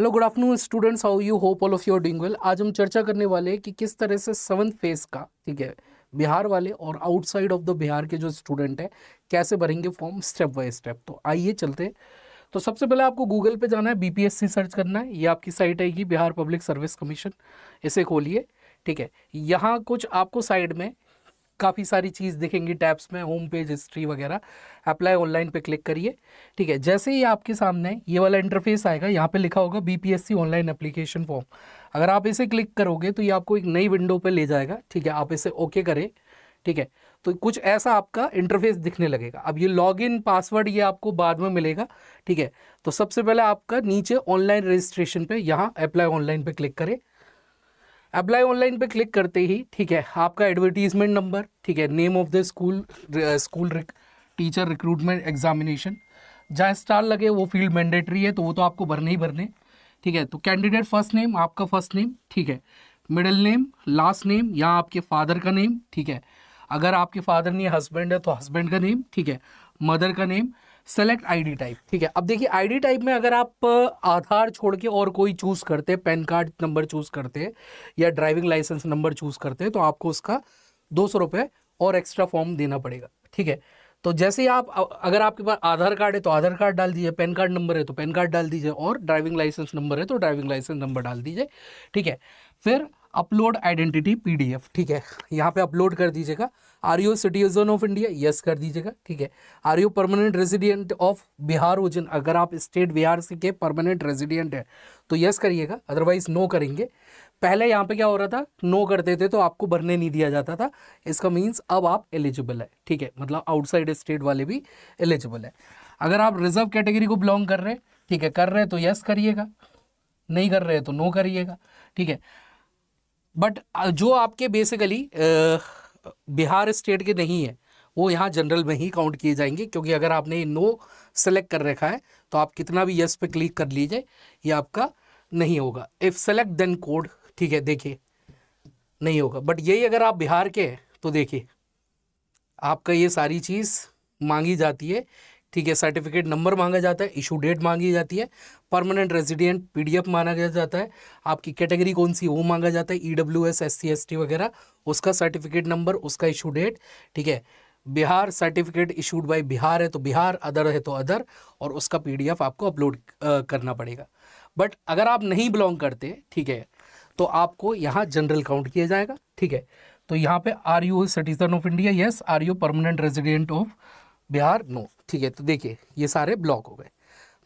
hello good afternoon students how you hope all of your doing well आज हम चर्चा करने वाले हैं कि किस तरह से सेवंथ फेज का ठीक है बिहार वाले और आउटसाइड ऑफ द बिहार के जो स्टूडेंट हैं कैसे भरेंगे फॉर्म स्टेप बाय स्टेप तो आइए चलते तो सबसे पहले आपको गूगल पे जाना है बीपीएससी सर्च करना है ये आपकी साइट आएगी बिहार पब्लिक सर्विस कमीशन इसे खोलिए ठीक है यहाँ कुछ आपको साइड में काफ़ी सारी चीज़ दिखेंगी टैब्स में होम पेज हिस्ट्री वगैरह अप्लाई ऑनलाइन पे क्लिक करिए ठीक है जैसे ही आपके सामने ये वाला इंटरफेस आएगा यहाँ पे लिखा होगा बीपीएससी ऑनलाइन एप्लीकेशन फॉर्म अगर आप इसे क्लिक करोगे तो ये आपको एक नई विंडो पर ले जाएगा ठीक है आप इसे ओके करें ठीक है तो कुछ ऐसा आपका इंटरफेस दिखने लगेगा अब ये लॉगिन पासवर्ड ये आपको बाद में मिलेगा ठीक है तो सबसे पहले आपका नीचे ऑनलाइन रजिस्ट्रेशन पे यहाँ अप्लाई ऑनलाइन पे क्लिक करें अप्लाई ऑनलाइन पे क्लिक करते ही ठीक है आपका एडवर्टीजमेंट नंबर ठीक है name of the school school teacher recruitment examination जहाँ स्टार लगे वो फील्ड मैंडेटरी है तो वो तो आपको भरने ही भरने ठीक है तो कैंडिडेट फर्स्ट नेम आपका फर्स्ट नेम ठीक है मिडिल नेम लास्ट नेम या आपके फादर का नेम ठीक है अगर आपके फादर नहीं हस्बैंड है तो हस्बैंड का नेम ठीक है मदर का नेम सेलेक्ट आईडी टाइप ठीक है अब देखिए आईडी टाइप में अगर आप आधार छोड़ के और कोई चूज़ करते हैं पैन कार्ड नंबर चूज़ करते हैं या ड्राइविंग लाइसेंस नंबर चूज़ करते हैं तो आपको उसका दो सौ रुपये और एक्स्ट्रा फॉर्म देना पड़ेगा ठीक है तो जैसे ही आप अगर आपके पास आधार कार्ड है तो आधार कार्ड डाल दीजिए पैन कार्ड नंबर है तो पैन कार्ड डाल दीजिए और ड्राइविंग लाइसेंस नंबर है तो ड्राइविंग लाइसेंस नंबर डाल दीजिए ठीक है फिर अपलोड आइडेंटिटी पीडीएफ ठीक है यहाँ पे अपलोड कर दीजिएगा are you citizen of India yes कर दीजिएगा ठीक है are you permanent resident of Bihar ओजन अगर आप स्टेट बिहार से के परमानेंट रेजिडेंट है तो यस करिएगा अदरवाइज नो करेंगे पहले यहाँ पे क्या हो रहा था नो करते थे तो आपको भरने नहीं दिया जाता था इसका मीन्स अब आप एलिजिबल है ठीक है मतलब आउटसाइड स्टेट वाले भी एलिजिबल है अगर आप रिजर्व कैटेगरी को बिलोंग कर रहे हैं ठीक है कर रहे हैं तो यस करिएगा नहीं कर रहे हैं तो नो करिएगा ठीक है बट जो आपके बेसिकली बिहार स्टेट के नहीं है वो यहाँ जनरल में ही काउंट किए जाएंगे क्योंकि अगर आपने नो सेलेक्ट कर रखा है तो आप कितना भी यस पे क्लिक कर लीजिए ये आपका नहीं होगा इफ़ सेलेक्ट देन कोड ठीक है देखिए नहीं होगा बट यही अगर आप बिहार के हैं तो देखिए आपका ये सारी चीज़ मांगी जाती है ठीक है सर्टिफिकेट नंबर मांगा जाता है इशू डेट मांगी जाती है परमानेंट रेजिडेंट पीडीएफ माना गया जाता है आपकी कैटेगरी कौन सी वो मांगा जाता है EWS S S C S T वगैरह उसका सर्टिफिकेट नंबर उसका इशू डेट ठीक है Bihar certificate issued by Bihar है तो बिहार अदर है तो अदर और उसका पी आपको अपलोड करना पड़ेगा बट अगर आप नहीं बिलोंग करते ठीक है तो आपको यहाँ जनरल काउंट किया जाएगा ठीक है तो यहाँ पे are you citizen of India yes are you permanent resident of Bihar no ठीक है तो देखिए ये सारे ब्लॉक हो गए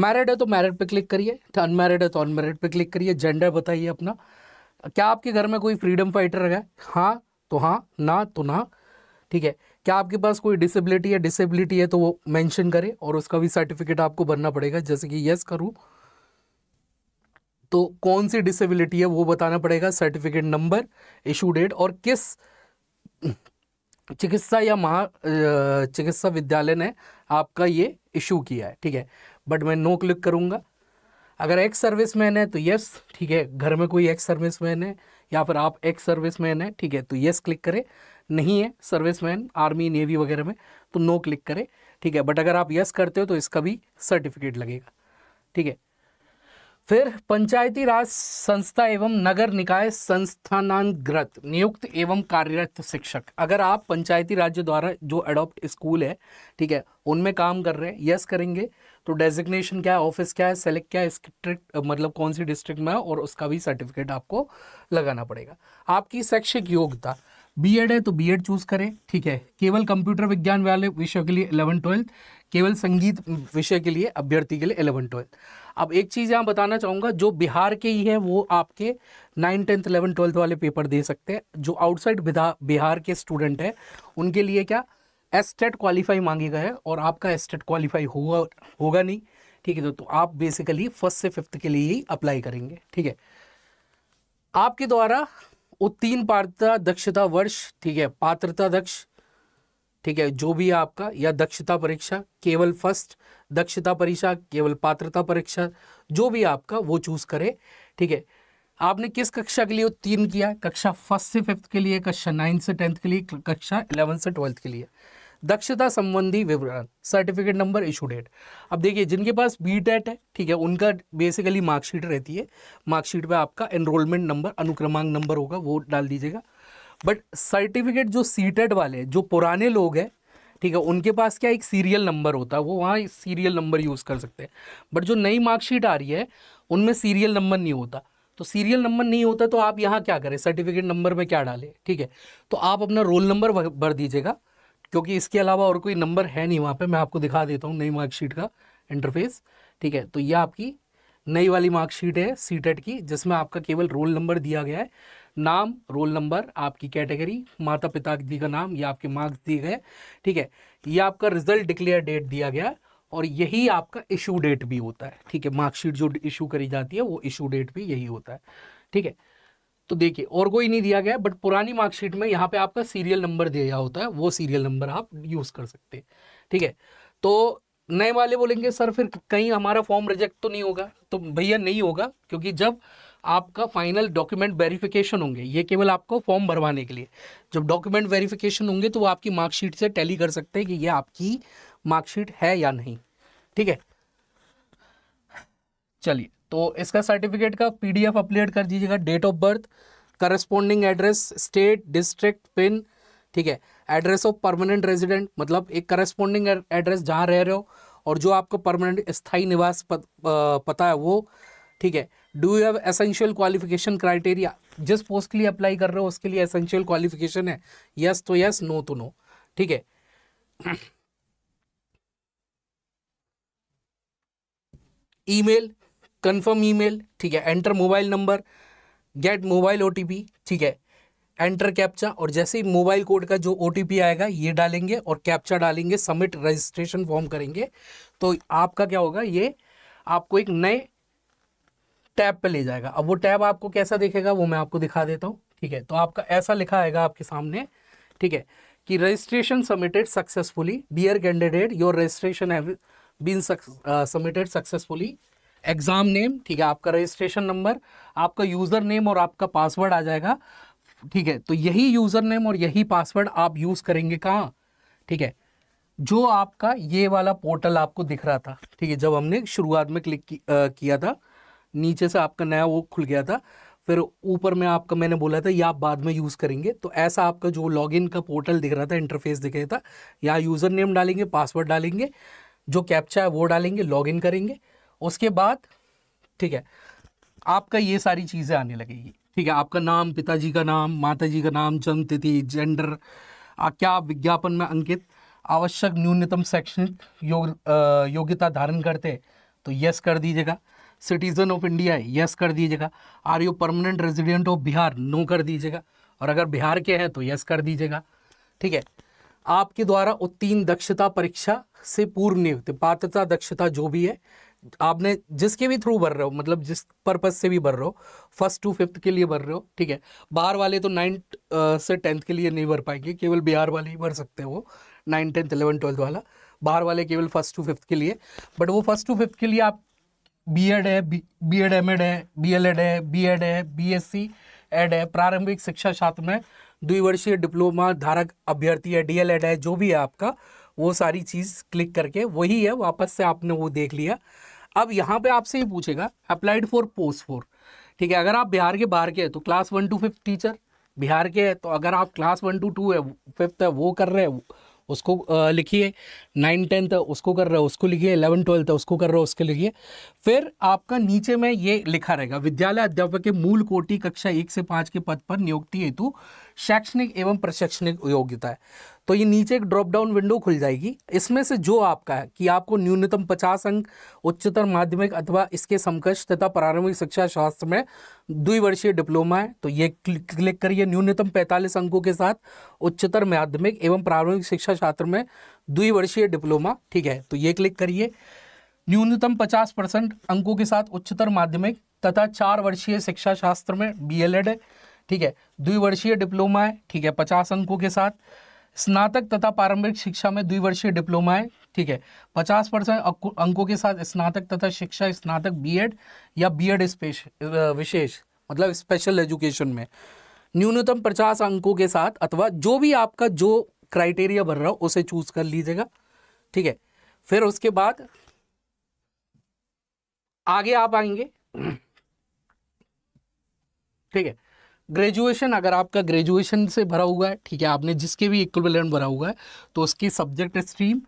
मैरिड है तो मैरिड पे क्लिक करिए अनमैरिड है तो अनमैरिड पे क्लिक करिए जेंडर बताइए अपना क्या आपके घर में कोई फ्रीडम फाइटर है हाँ तो हाँ ना तो ना ठीक है क्या आपके पास कोई डिसेबिलिटी है डिसेबिलिटी है तो वो मेंशन करें और उसका भी सर्टिफिकेट आपको बनना पड़ेगा जैसे कि यस करूँ तो कौन सी डिसेबिलिटी है वो बताना पड़ेगा सर्टिफिकेट नंबर इशू डेट और किस चिकित्सा या महा चिकित्सा विद्यालय ने आपका ये इशू किया है ठीक है बट मैं नो क्लिक करूँगा अगर एक्स सर्विस मैन है तो यस ठीक है घर में कोई एक्स सर्विस मैन है या फिर आप एक्स सर्विस मैन है ठीक है तो यस क्लिक करें नहीं है सर्विस मैन आर्मी नेवी वगैरह में तो नो क्लिक करें ठीक है बट अगर आप यस करते हो तो इसका भी सर्टिफिकेट लगेगा ठीक है फिर पंचायती राज संस्था एवं नगर निकाय संस्थानांतरत नियुक्त एवं कार्यरत शिक्षक अगर आप पंचायती राज्य द्वारा जो अडॉप्ट स्कूल है ठीक है उनमें काम कर रहे हैं यस करेंगे तो डेजिग्नेशन क्या है ऑफिस क्या है सेलेक्ट क्या है स्ट्रिक्ट मतलब कौन सी डिस्ट्रिक्ट में है और उसका भी सर्टिफिकेट आपको लगाना पड़ेगा आपकी शैक्षिक योग्यता बी है तो बी चूज करें ठीक है केवल कंप्यूटर विज्ञान वाले विषय के लिए इलेवन ट्वेल्थ केवल संगीत विषय के लिए अभ्यर्थी के लिए इलेवन ट्वेल्थ अब एक चीज़ यहाँ बताना चाहूंगा जो बिहार के ही है वो आपके नाइन टेंथ इलेवन ट्वेल्थ वाले पेपर दे सकते हैं जो आउटसाइड बिहार के स्टूडेंट हैं उनके लिए क्या एस्टेट क्वालिफाई e मांगे गए और आपका एस्टेट क्वालिफाई e होगा होगा नहीं ठीक है तो, तो आप बेसिकली फर्स्ट से फिफ्थ के लिए ही अप्लाई करेंगे ठीक है आपके द्वारा तीन पात्रता दक्षता वर्ष ठीक है पात्रता दक्ष ठीक है जो भी है आपका या दक्षता परीक्षा केवल फर्स्ट दक्षता परीक्षा केवल पात्रता परीक्षा जो भी आपका वो चूज करें ठीक है आपने किस कक्षा के लिए वो तीन किया कक्षा फर्स्ट से फिफ्थ के लिए कक्षा नाइन्थ से टेंथ के लिए कक्षा इलेवन से ट्वेल्थ के लिए दक्षता संबंधी विवरण सर्टिफिकेट नंबर इशू डेट अब देखिए जिनके पास बी टेट है ठीक है उनका बेसिकली मार्कशीट रहती है मार्कशीट पे आपका एनरोलमेंट नंबर अनुक्रमांक नंबर होगा वो डाल दीजिएगा बट सर्टिफिकेट जो सीटेड वाले जो पुराने लोग हैं ठीक है उनके पास क्या एक सीरियल नंबर होता है वो वहाँ सीरियल नंबर यूज़ कर सकते हैं बट जो नई मार्कशीट आ रही है उनमें सीरियल नंबर नहीं होता तो सीरियल नंबर नहीं होता तो आप यहाँ क्या करें सर्टिफिकेट नंबर में क्या डालें ठीक है तो आप अपना रोल नंबर भर दीजिएगा क्योंकि इसके अलावा और कोई नंबर है नहीं वहाँ पर मैं आपको दिखा देता हूँ नई मार्कशीट का इंटरफेस ठीक है तो ये आपकी नई वाली मार्कशीट है सीटेट की जिसमें आपका केवल रोल नंबर दिया गया है नाम रोल नंबर आपकी कैटेगरी माता पिता जी का नाम या आपके मार्क्स दिए गए ठीक है ये आपका रिजल्ट डिक्लेयर डेट दिया गया और यही आपका इशू डेट भी होता है ठीक है मार्कशीट जो इशू करी जाती है वो इशू डेट भी यही होता है ठीक है तो देखिए और कोई नहीं दिया गया बट पुरानी मार्कशीट में यहाँ पे आपका सीरियल नंबर दिया होता है वो सीरियल नंबर आप यूज़ कर सकते हैं ठीक है तो नए वाले बोलेंगे सर फिर कहीं हमारा फॉर्म रिजेक्ट तो नहीं होगा तो भैया नहीं होगा क्योंकि जब आपका फाइनल डॉक्यूमेंट वेरिफिकेशन होंगे ये केवल आपको फॉर्म भरवाने के लिए जब डॉक्यूमेंट वेरिफिकेशन होंगे तो वो आपकी मार्कशीट से टैली कर सकते हैं कि ये आपकी मार्कशीट है या नहीं ठीक है चलिए तो इसका सर्टिफिकेट का पीडीएफ अपलोड कर दीजिएगा date of birth corresponding address state district pin ठीक है एड्रेस ऑफ परमानेंट रेजिडेंट मतलब एक करस्पोंडिंग एड्रेस जहाँ रह रहे हो और जो आपको परमानेंट स्थायी निवास पत, पता है वो ठीक है do you have essential qualification criteria जिस पोस्ट के लिए अप्लाई कर रहे हो उसके लिए एसेंशियल क्वालिफिकेशन है यस तो यस नो तो नो ठीक है ईमेल कंफर्म ईमेल ठीक है enter mobile number get mobile OTP ठीक है एंटर कैप्चा और जैसे ही मोबाइल कोड का जो ओ आएगा ये डालेंगे और कैप्चा डालेंगे सबमिट रजिस्ट्रेशन फॉर्म करेंगे तो आपका क्या होगा ये आपको एक नए टैब पे ले जाएगा अब वो टैब आपको कैसा दिखेगा वो मैं आपको दिखा देता हूँ ठीक है तो आपका ऐसा लिखा आएगा आपके सामने ठीक है कि registration submitted successfully dear candidate your registration been submitted successfully exam name ठीक है आपका रजिस्ट्रेशन नंबर आपका यूज़र नेम और आपका पासवर्ड आ जाएगा ठीक है तो यही यूज़र नेम और यही पासवर्ड आप यूज़ करेंगे कहाँ ठीक है जो आपका ये वाला पोर्टल आपको दिख रहा था ठीक है जब हमने शुरुआत में क्लिक की, आ, uh, किया था नीचे से आपका नया वो खुल गया था फिर ऊपर में आपका मैंने बोला था ये आप बाद में यूज़ करेंगे तो ऐसा आपका जो लॉगिन का पोर्टल दिख रहा था इंटरफेस दिख रहा था या यूज़र नेम डालेंगे पासवर्ड डालेंगे जो कैप्चा है वो डालेंगे लॉगिन करेंगे उसके बाद ठीक है आपका ये सारी चीज़ें आने लगेगी ठीक है आपका नाम पिताजी का नाम माता का नाम जन्म तिथि जेंडर क्या विज्ञापन में अंकित आवश्यक न्यूनतम शैक्षणिक योग योग्यता धारण करते तो यस कर दीजिएगा सिटीज़न ऑफ इंडिया है यस कर दीजिएगा are you permanent resident of Bihar no कर दीजिएगा और अगर बिहार के हैं तो यस कर दीजिएगा ठीक है आपके द्वारा उत्तीर्ण दक्षता परीक्षा से पूर्व नियुक्त पात्रता दक्षता जो भी है आपने जिसके भी थ्रू भर रहे हो मतलब जिस पर्पज से भी भर रहे हो फर्स्ट टू फिफ्थ के लिए भर रहे हो ठीक है बाहर वाले तो नाइन्थ से टेंथ के लिए नहीं भर पाएंगे केवल बिहार वाले ही भर सकते हो वो टेंथ इलेवन ट्वेल्थ वाला बाहर वाले केवल फर्स्ट टू फिफ्थ के लिए बट वो फर्स्ट टू फिफ्थ के लिए आप बी एड है बी एड एम एड है बी एल एड है बी एड है बी एस सी एड है प्रारंभिक शिक्षा छात्र में द्विवर्षीय डिप्लोमा धारक अभ्यर्थी है डी एल एड है जो भी है आपका वो सारी चीज़ क्लिक करके वही है वापस से आपने वो देख लिया अब यहाँ पे आपसे ही पूछेगा अप्लाइड फॉर पोस्ट फॉर ठीक है अगर आप बिहार के बाहर के हैं तो class one two fifth teacher Bihar के है तो अगर आप क्लास वन टू टू है फिफ्थ है वो कर रहे हैं उसको लिखिए नाइन टेंथ उसको कर रहे हो उसको लिखिए इलेवन ट्वेल्थ उसको कर रहे हो उसके लिखिए फिर आपका नीचे में ये लिखा रहेगा विद्यालय अध्यापक के मूल कोटि कक्षा एक से पाँच के पद पर नियुक्ति हेतु शैक्षणिक एवं प्रशैक्षणिक योग्यता है तो ये नीचे एक ड्रॉप डाउन विंडो खुल जाएगी इसमें से जो आपका है कि आपको न्यूनतम पचास अंक उच्चतर माध्यमिक अथवा इसके समकक्ष तथा प्रारंभिक शिक्षा शास्त्र में द्विवर्षीय डिप्लोमा है तो ये क्लिक करिए न्यूनतम पैंतालीस अंकों के साथ उच्चतर माध्यमिक एवं प्रारंभिक शिक्षा शास्त्र में द्विवर्षीय डिप्लोमा ठीक है तो ये क्लिक करिए न्यूनतम पचास परसेंट अंकों के साथ उच्चतर माध्यमिक तथा चार वर्षीय शिक्षा शास्त्र में बीएलएड है ठीक है द्विवर्षीय डिप्लोमा है ठीक है पचास अंकों के साथ स्नातक तथा प्रारंभिक शिक्षा में द्विवर्षीय डिप्लोमा है ठीक है पचास परसेंट अंकों के साथ स्नातक तथा शिक्षा स्नातक बीएड या बीएड विशेष मतलब स्पेशल एजुकेशन में न्यूनतम पचास अंकों के साथ अथवा जो भी आपका जो क्राइटेरिया भर रहा हो उसे चूज कर लीजिएगा ठीक है फिर उसके बाद आगे आप आएंगे ठीक है ग्रेजुएशन अगर आपका ग्रेजुएशन से भरा हुआ है ठीक है आपने जिसके भी इक्विवेलेंट भरा हुआ है तो उसकी सब्जेक्ट स्ट्रीम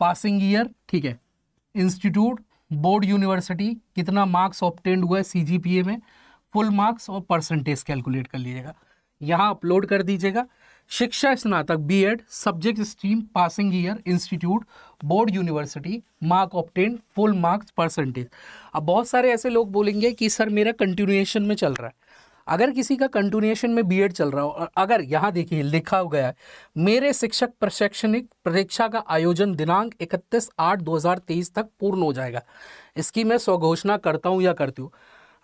पासिंग ईयर ठीक है इंस्टीट्यूट बोर्ड यूनिवर्सिटी कितना मार्क्स ऑप्टेंड हुआ है सी में फुल मार्क्स और परसेंटेज कैलकुलेट कर लीजिएगा यहाँ अपलोड कर दीजिएगा शिक्षा स्नातक B subject stream passing year institute board university mark obtain full marks percentage अब बहुत सारे ऐसे लोग बोलेंगे कि सर मेरा कंटिन्यूएशन में चल रहा है अगर किसी का कंटिन्यूएशन में बीएड चल रहा हो और अगर यहाँ देखिए लिखा हो गया है मेरे शिक्षक प्रशैक्षणिक परीक्षा का आयोजन दिनांक 31 आठ 2023 तक पूर्ण हो जाएगा इसकी मैं स्वघोषणा करता हूँ या करती हूँ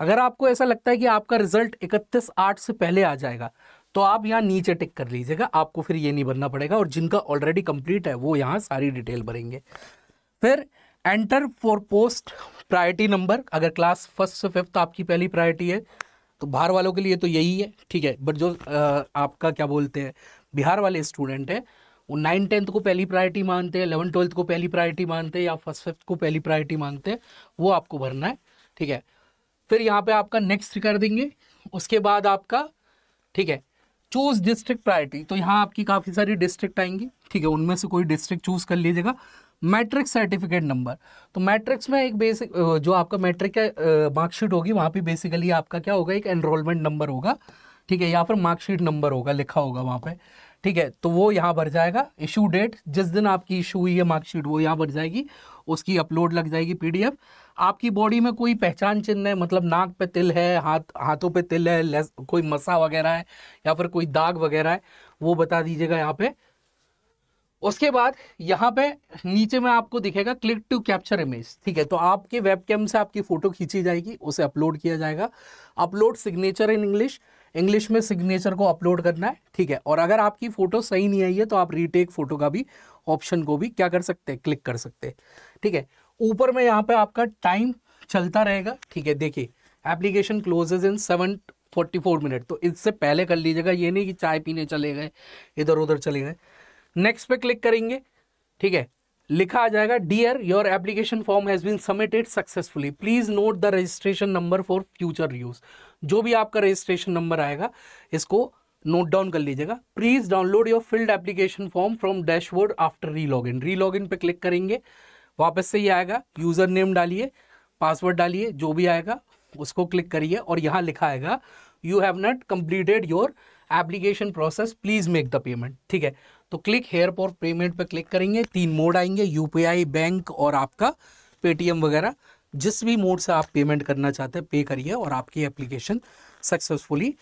अगर आपको ऐसा लगता है कि आपका रिजल्ट इकतीस आठ से पहले आ जाएगा तो आप यहाँ नीचे टिक कर लीजिएगा आपको फिर ये नहीं भरना पड़ेगा और जिनका ऑलरेडी कंप्लीट है वो यहाँ सारी डिटेल भरेंगे फिर enter for post priority number अगर क्लास फर्स्ट से फिफ्थ आपकी पहली प्रायोरिटी है तो बाहर वालों के लिए तो यही है ठीक है बट जो आपका क्या बोलते हैं बिहार वाले स्टूडेंट हैं वो नाइन टेंथ को पहली प्रायोरिटी मानते हैं इलेवन ट्वेल्थ को पहली प्रायोरिटी मानते हैं या फर्स्ट फिफ्थ को पहली प्रायोरिटी मांगते हैं वो आपको भरना है ठीक है फिर यहाँ पे आपका नेक्स्ट कर देंगे उसके बाद आपका ठीक है चूज डिस्ट्रिक्ट प्रायोरिटी तो यहाँ आपकी काफ़ी सारी डिस्ट्रिक्ट आएंगी ठीक है उनमें से कोई डिस्ट्रिक्ट चूज़ कर लीजिएगा मैट्रिक सर्टिफिकेट नंबर तो मैट्रिक्स में एक बेसिक जो आपका मैट्रिक का मार्कशीट होगी वहाँ पे बेसिकली आपका क्या होगा एक एनरोलमेंट नंबर होगा ठीक है या फिर मार्कशीट नंबर होगा लिखा होगा वहाँ पे ठीक है तो वो यहाँ भर जाएगा इशू डेट जिस दिन आपकी इशू हुई है मार्कशीट वो यहाँ भर जाएगी उसकी अपलोड लग जाएगी पी आपकी बॉडी में कोई पहचान चिन्ह है मतलब नाक पे तिल है हाथ हाथों पे तिल है कोई मसा वगैरह है या फिर कोई दाग वगैरह है वो बता दीजिएगा यहाँ पे उसके बाद यहाँ पे नीचे में आपको दिखेगा क्लिक टू कैप्चर इमेज ठीक है तो आपके वेबकैम से आपकी फ़ोटो खींची जाएगी उसे अपलोड किया जाएगा upload signature in English English में सिग्नेचर को अपलोड करना है ठीक है और अगर आपकी फ़ोटो सही नहीं आई है तो आप रीटेक फ़ोटो का भी ऑप्शन को भी क्या कर सकते हैं क्लिक कर सकते हैं ठीक है ऊपर में यहाँ पर आपका टाइम चलता रहेगा ठीक है देखिए application closes in seven forty four minute तो इससे पहले कर लीजिएगा ये नहीं कि चाय पीने चले गए इधर उधर चले गए नेक्स्ट पे क्लिक करेंगे ठीक है लिखा आ जाएगा dear your application form has been submitted successfully please note the registration number for future use जो भी आपका रजिस्ट्रेशन नंबर आएगा इसको नोट डाउन कर लीजिएगा please download your filled application form from dashboard after re log in re log इन पर click करेंगे वापस से ही आएगा यूजर नेम डालिए पासवर्ड डालिए जो भी आएगा उसको क्लिक करिए और यहाँ लिखा आएगा you have not completed your application process please make the payment ठीक है तो क्लिक हेयर पर पेमेंट पर क्लिक करेंगे तीन मोड आएंगे यूपीआई बैंक और आपका पेटीएम वगैरह जिस भी मोड से आप पेमेंट करना चाहते हैं पे करिए और आपकी एप्लीकेशन सक्सेसफुली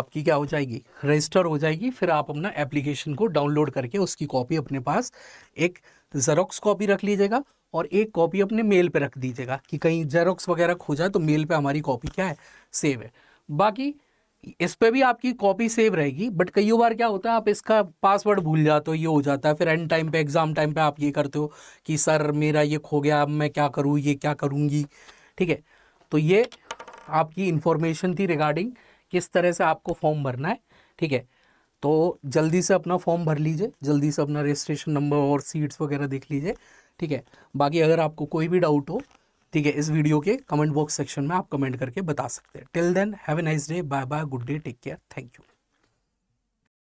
आपकी क्या हो जाएगी रजिस्टर हो जाएगी फिर आप अपना एप्लीकेशन को डाउनलोड करके उसकी कॉपी अपने पास एक जेरोक्स कॉपी रख लीजिएगा और एक कॉपी अपने मेल पे रख दीजिएगा कि कहीं जेरोक्स वगैरह खो जाए तो मेल पे हमारी कॉपी क्या है सेव है बाकी इस पर भी आपकी कॉपी सेव रहेगी बट कई बार क्या होता है आप इसका पासवर्ड भूल जाते हो ये हो जाता है फिर एंड टाइम पे एग्ज़ाम टाइम पे आप ये करते हो कि सर मेरा ये खो गया अब मैं क्या करूँ ये क्या करूँगी ठीक है तो ये आपकी इंफॉर्मेशन थी रिगार्डिंग किस तरह से आपको फॉर्म भरना है ठीक है तो जल्दी से अपना फॉर्म भर लीजिए जल्दी से अपना रजिस्ट्रेशन नंबर और सीट्स वगैरह देख लीजिए ठीक है बाकी अगर आपको कोई भी डाउट हो ठीक है इस वीडियो के कमेंट बॉक्स सेक्शन में आप कमेंट करके बता सकते हैं till then have a nice day bye bye good day take care thank you